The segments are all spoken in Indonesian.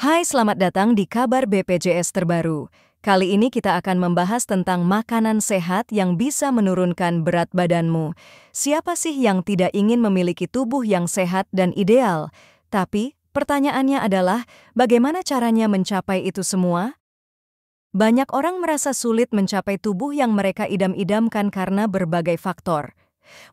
Hai, selamat datang di kabar BPJS terbaru. Kali ini kita akan membahas tentang makanan sehat yang bisa menurunkan berat badanmu. Siapa sih yang tidak ingin memiliki tubuh yang sehat dan ideal? Tapi, pertanyaannya adalah, bagaimana caranya mencapai itu semua? Banyak orang merasa sulit mencapai tubuh yang mereka idam-idamkan karena berbagai faktor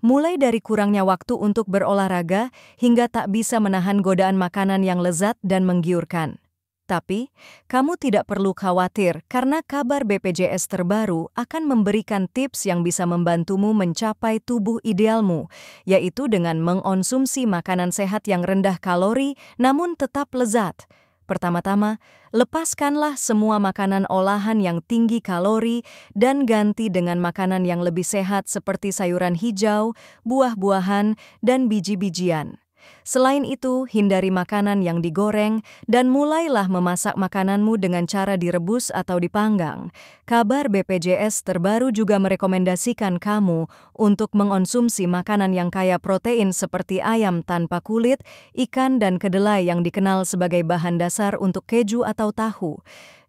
mulai dari kurangnya waktu untuk berolahraga hingga tak bisa menahan godaan makanan yang lezat dan menggiurkan. Tapi, kamu tidak perlu khawatir karena kabar BPJS terbaru akan memberikan tips yang bisa membantumu mencapai tubuh idealmu, yaitu dengan mengonsumsi makanan sehat yang rendah kalori namun tetap lezat, Pertama-tama, lepaskanlah semua makanan olahan yang tinggi kalori dan ganti dengan makanan yang lebih sehat seperti sayuran hijau, buah-buahan, dan biji-bijian. Selain itu, hindari makanan yang digoreng dan mulailah memasak makananmu dengan cara direbus atau dipanggang. Kabar BPJS terbaru juga merekomendasikan kamu untuk mengonsumsi makanan yang kaya protein seperti ayam tanpa kulit, ikan dan kedelai yang dikenal sebagai bahan dasar untuk keju atau tahu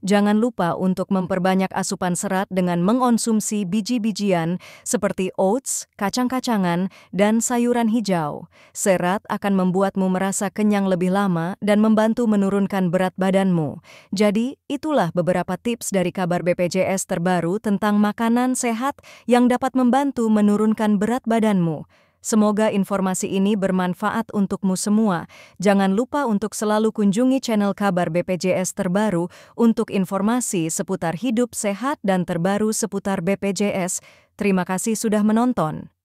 jangan lupa untuk memperbanyak asupan serat dengan mengonsumsi biji-bijian seperti oats, kacang-kacangan, dan sayuran hijau. Serat akan membuatmu merasa kenyang lebih lama dan membantu menurunkan berat badanmu. Jadi, itulah beberapa tips dari kabar BPJS terbaru tentang makanan sehat yang dapat membantu menurunkan berat badanmu. Semoga informasi ini bermanfaat untukmu semua. Jangan lupa untuk selalu kunjungi channel kabar BPJS terbaru untuk informasi seputar hidup sehat dan terbaru seputar BPJS. Terima kasih sudah menonton.